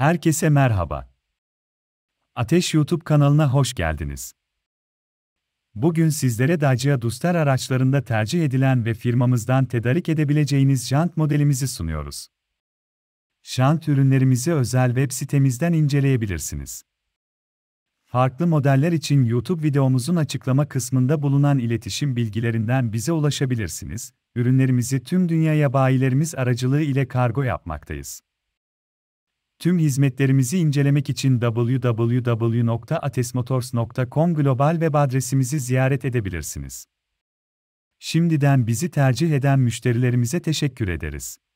Herkese merhaba. Ateş YouTube kanalına hoş geldiniz. Bugün sizlere Dacia Duster araçlarında tercih edilen ve firmamızdan tedarik edebileceğiniz jant modelimizi sunuyoruz. Jant ürünlerimizi özel web sitemizden inceleyebilirsiniz. Farklı modeller için YouTube videomuzun açıklama kısmında bulunan iletişim bilgilerinden bize ulaşabilirsiniz. Ürünlerimizi tüm dünyaya bayilerimiz aracılığı ile kargo yapmaktayız. Tüm hizmetlerimizi incelemek için www.atesmotors.com global web adresimizi ziyaret edebilirsiniz. Şimdiden bizi tercih eden müşterilerimize teşekkür ederiz.